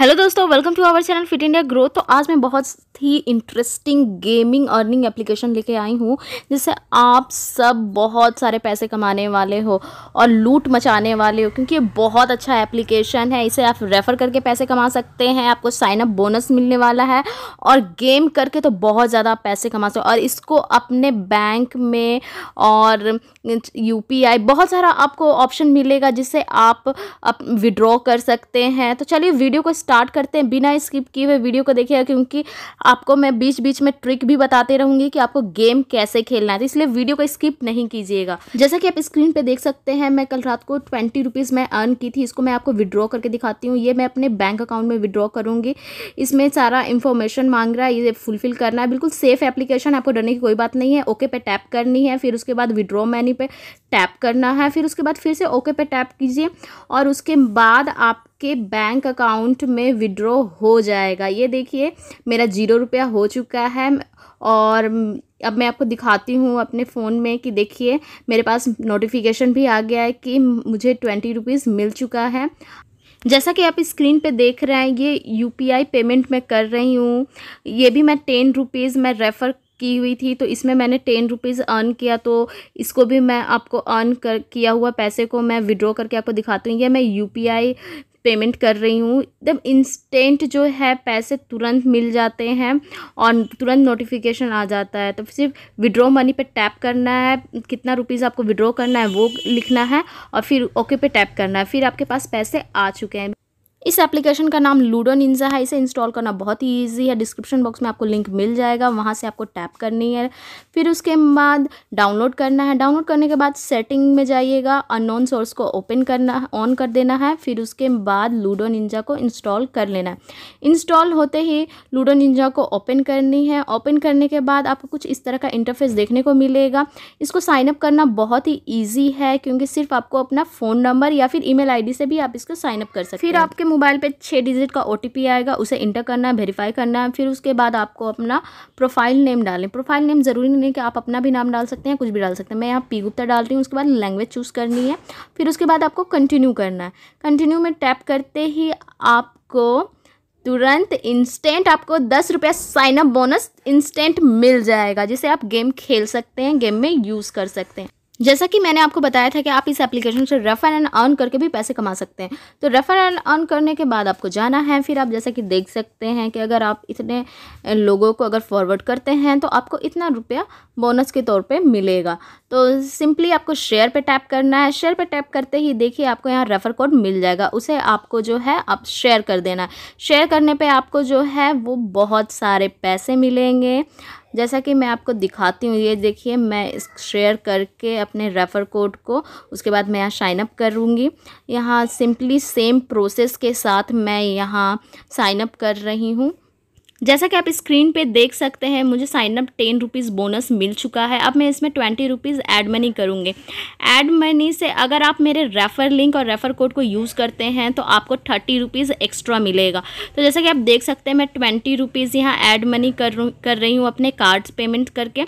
hello दोस्तों welcome to our channel fit India growth तो आज मैं बहुत ही इंटरेस्टिंग गेमिंग अर्निंग एप्लीकेशन लेके आई हूँ जिससे आप सब बहुत सारे पैसे कमाने वाले हो और लूट मचाने वाले हो क्योंकि ये बहुत अच्छा एप्लीकेशन है इसे आप रेफ़र करके पैसे कमा सकते हैं आपको साइनअप बोनस मिलने वाला है और गेम करके तो बहुत ज़्यादा आप पैसे कमा सकते और इसको अपने बैंक में और यू बहुत सारा आपको ऑप्शन मिलेगा जिससे आप, आप विड्रॉ कर सकते हैं तो चलिए वीडियो को स्टार्ट करते हैं बिना स्किप किए हुए वीडियो को देखिएगा क्योंकि आपको मैं बीच बीच में ट्रिक भी बताते रहूँगी कि आपको गेम कैसे खेलना है तो इसलिए वीडियो को स्किप नहीं कीजिएगा जैसा कि आप स्क्रीन पर देख सकते हैं मैं कल रात को ट्वेंटी रुपीज़ मैं अर्न की थी इसको मैं आपको विड्रॉ करके दिखाती हूँ ये मैं अपने बैंक अकाउंट में विड्रॉ करूँगी इसमें सारा इन्फॉर्मेशन मांग रहा है ये फुलफिल करना है बिल्कुल सेफ एप्लीकेशन आपको डरने की कोई बात नहीं है ओके पे टैप करनी है फिर उसके बाद विड्रॉ मैनी पे टैप करना है फिर उसके बाद फिर से ओके पे टैप कीजिए और उसके बाद आप आपके बैंक अकाउंट में विड्रॉ हो जाएगा ये देखिए मेरा जीरो रुपया हो चुका है और अब मैं आपको दिखाती हूँ अपने फ़ोन में कि देखिए मेरे पास नोटिफिकेशन भी आ गया है कि मुझे ट्वेंटी रुपीज़ मिल चुका है जैसा कि आप स्क्रीन पे देख रहे हैं ये यू पेमेंट मैं कर रही हूँ ये भी मैं टेन रुपीज़ मैं रेफ़र की हुई थी तो इसमें मैंने टेन रुपीज़ अर्न किया तो इसको भी मैं आपको अर्न कर किया हुआ पैसे को मैं विड्रॉ करके आपको दिखाती हूँ ये मैं यू पेमेंट कर रही हूँ एकदम इंस्टेंट जो है पैसे तुरंत मिल जाते हैं और तुरंत नोटिफिकेशन आ जाता है तो सिर्फ विड्रो मनी पे टैप करना है कितना रुपीज़ आपको विड्रॉ करना है वो लिखना है और फिर ओके पे टैप करना है फिर आपके पास पैसे आ चुके हैं इस एप्लीकेशन का नाम लूडो निंजा है इसे इंस्टॉल करना बहुत ही ईजी है डिस्क्रिप्शन बॉक्स में आपको लिंक मिल जाएगा वहाँ से आपको टैप करनी है फिर उसके बाद डाउनलोड करना है डाउनलोड करने के बाद सेटिंग में जाइएगा अननोन सोर्स को ओपन करना ऑन कर देना है फिर उसके बाद लूडो निंजा को इंस्टॉल कर लेना है इंस्टॉल होते ही लूडो निंजा को ओपन करनी है ओपन करने के बाद आपको कुछ इस तरह का इंटरफेस देखने को मिलेगा इसको साइनअप करना बहुत ही ईजी है क्योंकि सिर्फ आपको अपना फ़ोन नंबर या फिर ई मेल से भी आप इसको साइनअप कर सकते हैं फिर आपके मोबाइल पे छः डिजिट का ओ आएगा उसे इंटर करना है वेरीफाई करना है फिर उसके बाद आपको अपना प्रोफाइल नेम डालें प्रोफाइल नेम ज़रूरी नहीं है कि आप अपना भी नाम डाल सकते हैं कुछ भी डाल सकते हैं मैं यहाँ पी गुप्ता डाल रही हूँ उसके बाद लैंग्वेज चूज़ करनी है फिर उसके बाद आपको कंटिन्यू करना है कंटिन्यू में टैप करते ही आपको तुरंत इंस्टेंट आपको दस रुपये साइनअप बोनस इंस्टेंट मिल जाएगा जिसे आप गेम खेल सकते हैं गेम में यूज़ कर सकते हैं जैसा कि मैंने आपको बताया था कि आप इस एप्लीकेशन से रेफर एंड अर्न करके भी पैसे कमा सकते हैं तो रेफर एंड अर्न करने के बाद आपको जाना है फिर आप जैसा कि देख सकते हैं कि अगर आप इतने लोगों को अगर फॉरवर्ड करते हैं तो आपको इतना रुपया बोनस के तौर पे मिलेगा तो सिंपली आपको शेयर पे टैप करना है शेयर पे टैप करते ही देखिए आपको यहाँ रेफ़र कोड मिल जाएगा उसे आपको जो है आप शेयर कर देना शेयर करने पर आपको जो है वो बहुत सारे पैसे मिलेंगे जैसा कि मैं आपको दिखाती हूँ ये देखिए मैं इस शेयर करके अपने रेफ़र कोड को उसके बाद मैं यहाँ साइन अप करूँगी यहाँ सिंपली सेम प्रोसेस के साथ मैं यहाँ साइनअप कर रही हूँ जैसा कि आप स्क्रीन पे देख सकते हैं मुझे sign up ten rupees bonus मिल चुका है अब मैं इसमें ट्वेंटी रुपीज़ एड मनी करूँगी एड मनी से अगर आप मेरे रेफ़र लिंक और रेफ़र कोड को यूज़ करते हैं तो आपको थर्टी रुपीज़ एक्स्ट्रा मिलेगा तो जैसा कि आप देख सकते हैं मैं ट्वेंटी रुपीज़ यहाँ ऐड मनी कर कर रही हूँ अपने कार्ड पेमेंट करके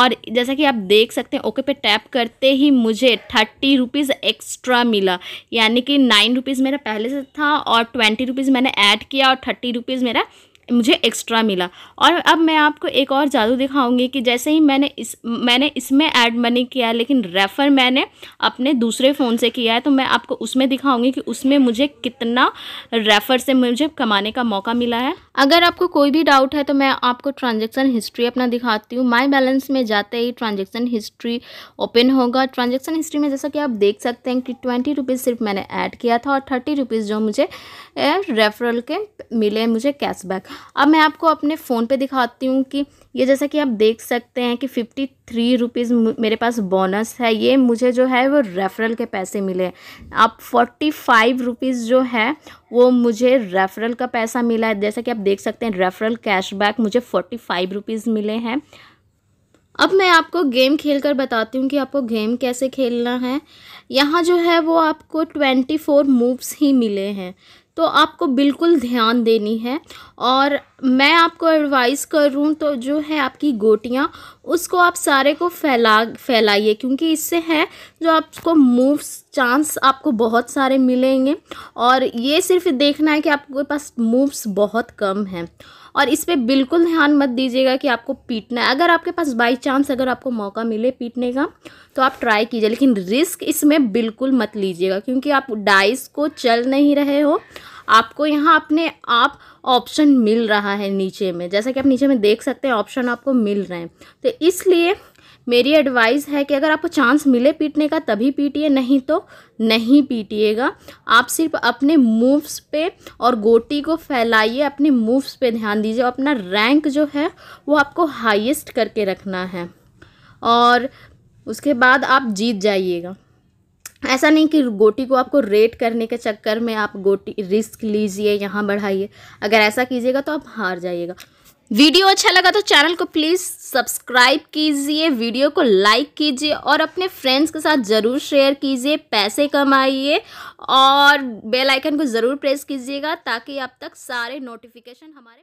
और जैसा कि आप देख सकते हैं ओके पे टैप करते ही मुझे थर्टी रुपीज़ एक्स्ट्रा मिला यानी कि नाइन रुपीज़ मेरा पहले से था और ट्वेंटी रुपीज़ मैंने ऐड किया और थर्टी रुपीज़ मेरा मुझे एक्स्ट्रा मिला और अब मैं आपको एक और जादू दिखाऊंगी कि जैसे ही मैंने इस मैंने इसमें ऐड मनी किया लेकिन रेफ़र मैंने अपने दूसरे फ़ोन से किया है तो मैं आपको उसमें दिखाऊंगी कि उसमें मुझे कितना रेफ़र से मुझे कमाने का मौका मिला है अगर आपको कोई भी डाउट है तो मैं आपको ट्रांजेक्शन हिस्ट्री अपना दिखाती हूँ माई बैलेंस में जाते ही ट्रांजेक्शन हिस्ट्री ओपन होगा ट्रांजेक्शन हिस्ट्री में जैसा कि आप देख सकते हैं कि ट्वेंटी रुपीज़ सिर्फ मैंने ऐड किया था और थर्टी रुपीज़ जो मुझे रेफरल के मिले मुझे कैशबैक अब मैं आपको अपने फ़ोन पे दिखाती हूँ कि ये जैसा कि आप देख सकते हैं कि फ़िफ्टी थ्री रुपीज़ मेरे पास बोनस है ये मुझे जो है वो रेफ़रल के पैसे मिले आप फोर्टी फाइव रुपीज़ जो है वो मुझे रेफ़रल का पैसा मिला है जैसा कि आप देख सकते हैं रेफ़रल कैशबैक मुझे फ़ोर्टी फाइव रुपीज़ मिले हैं अब मैं आपको गेम खेल कर बताती हूँ कि आपको गेम कैसे खेलना है यहाँ जो है वो आपको ट्वेंटी फोर मूव्स ही मिले हैं तो आपको बिल्कुल ध्यान देनी है और मैं आपको एडवाइस करूँ तो जो है आपकी गोटियाँ उसको आप सारे को फैला फैलाइए क्योंकि इससे है जो आपको मूव्स चांस आपको बहुत सारे मिलेंगे और ये सिर्फ देखना है कि आपके पास मूव्स बहुत कम हैं और इस पर बिल्कुल ध्यान मत दीजिएगा कि आपको पीटना है अगर आपके पास बाई चांस अगर आपको मौका मिले पीटने का तो आप ट्राई कीजिए लेकिन रिस्क इसमें बिल्कुल मत लीजिएगा क्योंकि आप डाइस को चल नहीं रहे हो आपको यहाँ अपने आप ऑप्शन मिल रहा है नीचे में जैसा कि आप नीचे में देख सकते हैं ऑप्शन आपको मिल रहे हैं तो इसलिए मेरी एडवाइस है कि अगर आपको चांस मिले पीटने का तभी पीटिए नहीं तो नहीं पीटिएगा आप सिर्फ अपने मूव्स पे और गोटी को फैलाइए अपने मूव्स पे ध्यान दीजिए अपना रैंक जो है वो आपको हाईएस्ट करके रखना है और उसके बाद आप जीत जाइएगा ऐसा नहीं कि गोटी को आपको रेट करने के चक्कर में आप गोटी रिस्क लीजिए यहाँ बढ़ाइए अगर ऐसा कीजिएगा तो आप हार जाइएगा वीडियो अच्छा लगा तो चैनल को प्लीज़ सब्सक्राइब कीजिए वीडियो को लाइक कीजिए और अपने फ्रेंड्स के साथ ज़रूर शेयर कीजिए पैसे कमाइए और बेल आइकन को ज़रूर प्रेस कीजिएगा ताकि आप तक सारे नोटिफिकेशन हमारे